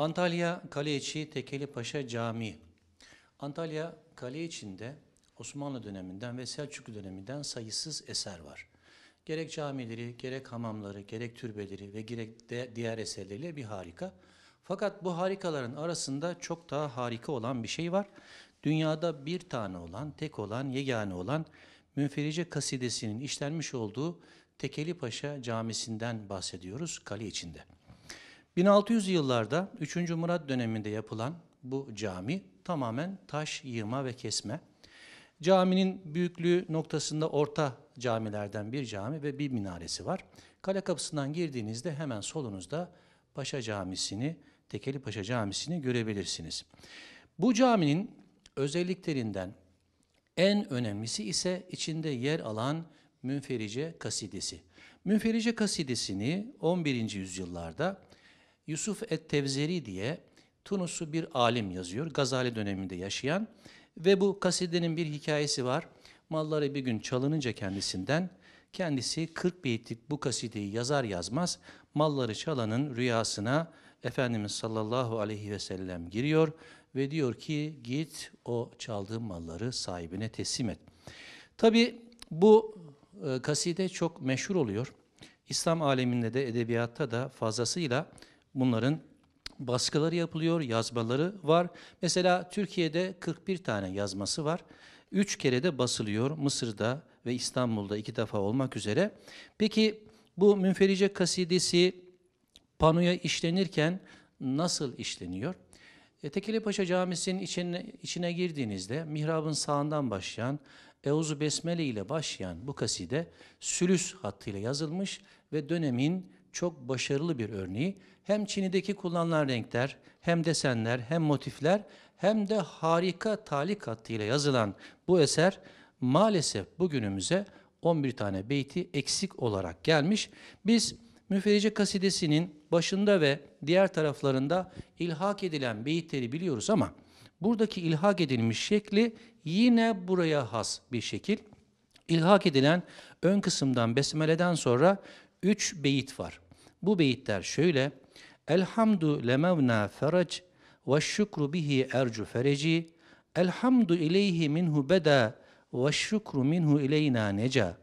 Antalya Kaleiçi Tekeli Paşa Camii. Antalya Kaleiçi'nde Osmanlı döneminden ve Selçuklu döneminden sayısız eser var. Gerek camileri, gerek hamamları, gerek türbeleri ve gerek de diğer eserleriyle bir harika. Fakat bu harikaların arasında çok daha harika olan bir şey var. Dünyada bir tane olan, tek olan, yegane olan Münferice kasidesinin işlenmiş olduğu Tekeli Paşa Camisi'nden bahsediyoruz kale içinde. 1600 yıllarda 3. Murat döneminde yapılan bu cami tamamen taş yığma ve kesme. Caminin büyüklüğü noktasında orta camilerden bir cami ve bir minaresi var. Kale kapısından girdiğinizde hemen solunuzda Paşa Camisi'ni, Tekeli Paşa Camisi'ni görebilirsiniz. Bu caminin özelliklerinden en önemlisi ise içinde yer alan Münferice Kasidesi. Münferice Kasidesini 11. yüzyıllarda Yusuf et-Tevzeri diye Tunuslu bir alim yazıyor. Gazali döneminde yaşayan ve bu kasidenin bir hikayesi var. Malları bir gün çalınınca kendisinden kendisi 40 beyitlik bu kasideyi yazar yazmaz malları çalanın rüyasına Efendimiz sallallahu aleyhi ve sellem giriyor ve diyor ki git o çaldığın malları sahibine teslim et. Tabi bu e, kaside çok meşhur oluyor. İslam aleminde de edebiyatta da fazlasıyla bunların baskıları yapılıyor, yazmaları var. Mesela Türkiye'de 41 tane yazması var. 3 kere de basılıyor Mısır'da ve İstanbul'da iki defa olmak üzere. Peki bu münferice kasidesi panoya işlenirken nasıl işleniyor? E, Tekeli Paşa Camisi'nin içine, içine girdiğinizde mihrabın sağından başlayan Euzu Besmele ile başlayan bu kaside sülüs hattıyla yazılmış ve dönemin çok başarılı bir örneği. Hem Çin'deki kullanılan renkler, hem desenler, hem motifler, hem de harika talik hattıyla yazılan bu eser maalesef bugünümüze 11 tane beyti eksik olarak gelmiş. Biz Müferrice kasidesinin başında ve diğer taraflarında ilhak edilen beyitleri biliyoruz ama buradaki ilhak edilmiş şekli yine buraya has bir şekil. İlhak edilen ön kısımdan besmeleden sonra üç beyit var. Bu beyitler şöyle. Elhamdu lemevna ferac ve şükru bihi ercu fereci. Elhamdu ileyhi minhu beda ve şükru minhu ileyna neca.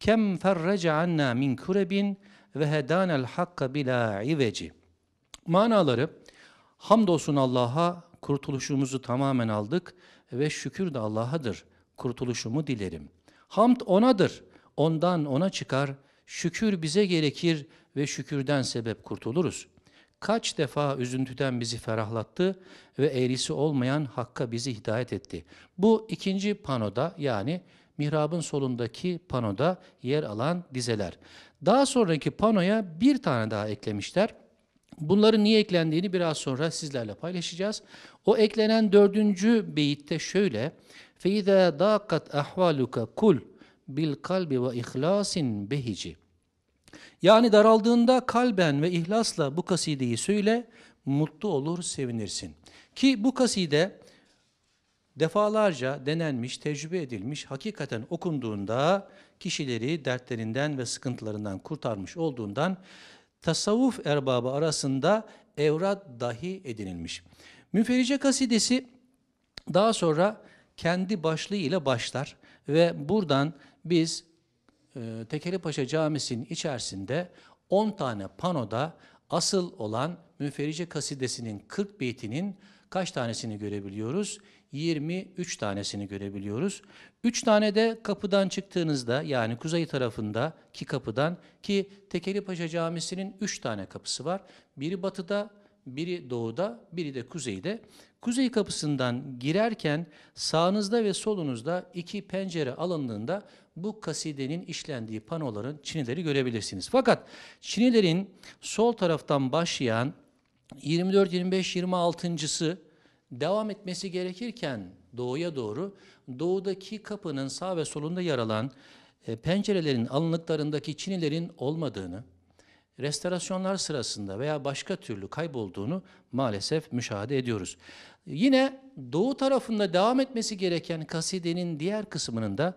Kem ferrece anna min kurebin ve hedanel hakka bila iveci. Manaları hamdolsun Allah'a kurtuluşumuzu tamamen aldık ve şükür de Allah'adır. Kurtuluşumu dilerim. Hamd onadır. Ondan ona çıkar Şükür bize gerekir ve şükürden sebep kurtuluruz. Kaç defa üzüntüden bizi ferahlattı ve eğrisi olmayan Hakk'a bizi hidayet etti. Bu ikinci panoda yani mihrabın solundaki panoda yer alan dizeler. Daha sonraki panoya bir tane daha eklemişler. Bunların niye eklendiğini biraz sonra sizlerle paylaşacağız. O eklenen dördüncü beyitte şöyle فَاِذَا دَاقَتْ اَحْوَالُكَ kul bil kalbi ve ihlasin behici. Yani daraldığında kalben ve ihlasla bu kasideyi söyle, mutlu olur, sevinirsin. Ki bu kaside defalarca denenmiş, tecrübe edilmiş, hakikaten okunduğunda kişileri dertlerinden ve sıkıntılarından kurtarmış olduğundan tasavvuf erbabı arasında evrat dahi edinilmiş. Müferice kasidesi daha sonra kendi başlığı ile başlar ve buradan biz e, Tekelipaşa Camisi'nin içerisinde 10 tane panoda asıl olan Münferice Kasidesi'nin 40 beytinin kaç tanesini görebiliyoruz? 23 tanesini görebiliyoruz. 3 tane de kapıdan çıktığınızda yani kuzey tarafındaki kapıdan ki Tekelipaşa Camisi'nin 3 tane kapısı var. Biri batıda, biri doğuda, biri de kuzeyde. Kuzey kapısından girerken sağınızda ve solunuzda iki pencere alındığında bu kasidenin işlendiği panoların çinileri görebilirsiniz. Fakat çinilerin sol taraftan başlayan 24, 25, 26.sı devam etmesi gerekirken doğuya doğru doğudaki kapının sağ ve solunda yer alan e, pencerelerin alınlıklarındaki çinilerin olmadığını, restorasyonlar sırasında veya başka türlü kaybolduğunu maalesef müşahede ediyoruz. Yine doğu tarafında devam etmesi gereken kasidenin diğer kısmının da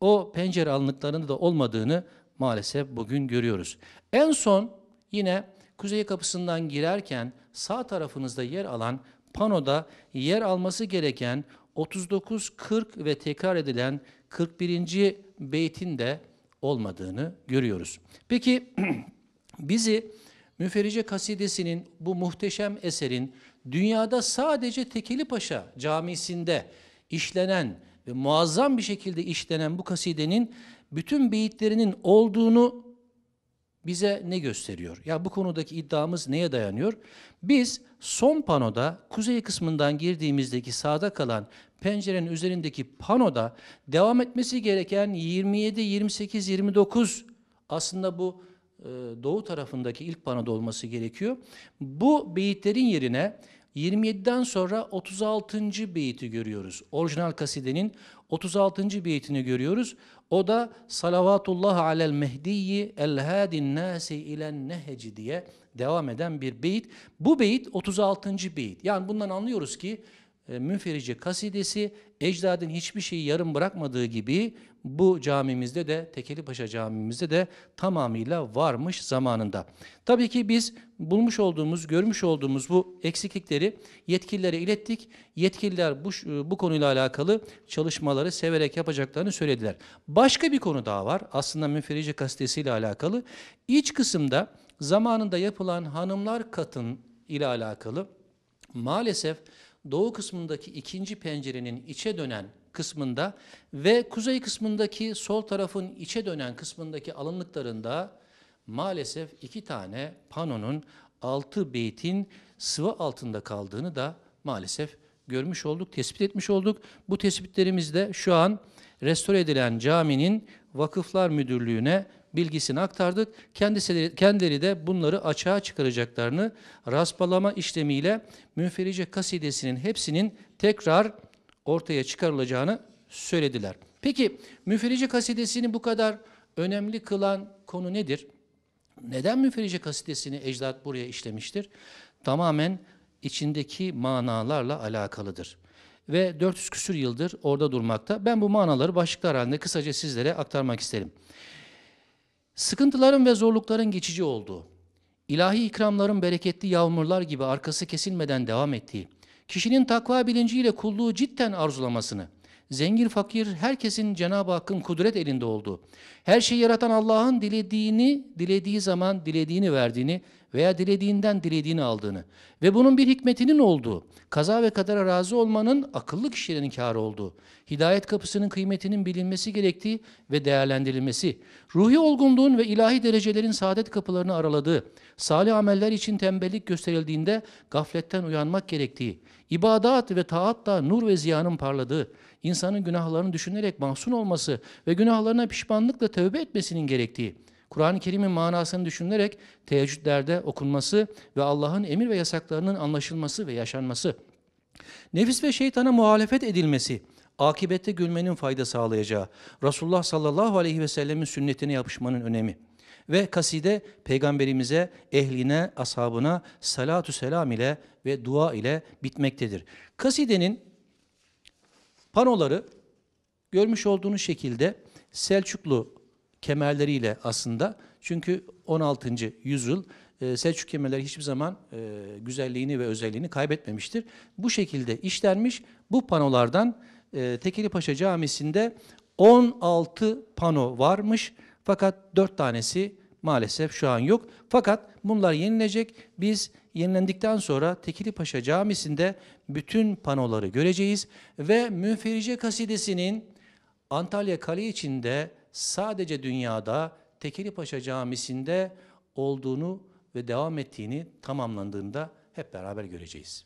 o pencere alınlıklarında da olmadığını maalesef bugün görüyoruz. En son yine kuzey kapısından girerken sağ tarafınızda yer alan panoda yer alması gereken 39, 40 ve tekrar edilen 41. beytin de olmadığını görüyoruz. Peki bizi Müferrice Kasidesi'nin bu muhteşem eserin dünyada sadece Tekeli Paşa camisinde işlenen ve muazzam bir şekilde işlenen bu kasidenin bütün beyitlerinin olduğunu bize ne gösteriyor? Ya bu konudaki iddiamız neye dayanıyor? Biz son panoda kuzey kısmından girdiğimizdeki sağda kalan pencerenin üzerindeki panoda devam etmesi gereken 27, 28, 29 aslında bu e, doğu tarafındaki ilk panoda olması gerekiyor. Bu beyitlerin yerine 27'den sonra 36. beyti görüyoruz. Orijinal kasidenin 36. beytini görüyoruz. O da Salavatullah alel mehdiyi el hadin nasi ile neheci diye devam eden bir beyit. Bu beyit 36. beyit. Yani bundan anlıyoruz ki e, Münferici kasidesi ecdadın hiçbir şeyi yarım bırakmadığı gibi bu camimizde de Tekeli Paşa camimizde de tamamıyla varmış zamanında. Tabii ki biz bulmuş olduğumuz, görmüş olduğumuz bu eksiklikleri yetkililere ilettik. Yetkililer bu, e, bu konuyla alakalı çalışmaları severek yapacaklarını söylediler. Başka bir konu daha var aslında Münferici kasidesiyle alakalı. İç kısımda zamanında yapılan hanımlar katın ile alakalı maalesef doğu kısmındaki ikinci pencerenin içe dönen kısmında ve kuzey kısmındaki sol tarafın içe dönen kısmındaki alınlıklarında maalesef iki tane panonun altı beytin sıvı altında kaldığını da maalesef görmüş olduk, tespit etmiş olduk. Bu tespitlerimizde şu an restore edilen caminin Vakıflar Müdürlüğü'ne bilgisini aktardık. Kendisi, kendileri de bunları açığa çıkaracaklarını raspalama işlemiyle Münferice kasidesinin hepsinin tekrar ortaya çıkarılacağını söylediler. Peki Münferice kasidesini bu kadar önemli kılan konu nedir? Neden Münferice kasidesini ecdat buraya işlemiştir? Tamamen içindeki manalarla alakalıdır ve 400 küsür yıldır orada durmakta. Ben bu manaları başlıklar halinde kısaca sizlere aktarmak isterim. Sıkıntıların ve zorlukların geçici olduğu, ilahi ikramların bereketli yağmurlar gibi arkası kesilmeden devam ettiği, kişinin takva bilinciyle kulluğu cidden arzulamasını, zengin fakir herkesin Cenab-ı Hakk'ın kudret elinde olduğu, her şeyi yaratan Allah'ın dilediğini, dilediği zaman dilediğini verdiğini veya dilediğinden dilediğini aldığını ve bunun bir hikmetinin olduğu, kaza ve kadara razı olmanın akıllı kişilerin kârı olduğu, hidayet kapısının kıymetinin bilinmesi gerektiği ve değerlendirilmesi, ruhi olgunluğun ve ilahi derecelerin saadet kapılarını araladığı, salih ameller için tembellik gösterildiğinde gafletten uyanmak gerektiği, ibadat ve taatla nur ve ziyanın parladığı, insanın günahlarını düşünerek mahzun olması ve günahlarına pişmanlıkla tövbe etmesinin gerektiği, Kur'an-ı Kerim'in manasını düşünülerek teheccüdlerde okunması ve Allah'ın emir ve yasaklarının anlaşılması ve yaşanması. Nefis ve şeytana muhalefet edilmesi, akibette gülmenin fayda sağlayacağı, Resulullah sallallahu aleyhi ve sellemin sünnetine yapışmanın önemi ve kaside peygamberimize, ehline, ashabına salatu selam ile ve dua ile bitmektedir. Kasidenin panoları görmüş olduğunuz şekilde Selçuklu kemerleriyle aslında. Çünkü 16. yüzyıl e, Selçuk kemerleri hiçbir zaman e, güzelliğini ve özelliğini kaybetmemiştir. Bu şekilde işlenmiş bu panolardan e, Tekeli Paşa Camisi'nde 16 pano varmış fakat 4 tanesi maalesef şu an yok. Fakat bunlar yenilecek. Biz yenilendikten sonra Tekili Paşa Camisi'nde bütün panoları göreceğiz ve Münferice Kasidesi'nin Antalya Kale içinde sadece dünyada Tekeli Paşa Camisi'nde olduğunu ve devam ettiğini tamamlandığında hep beraber göreceğiz.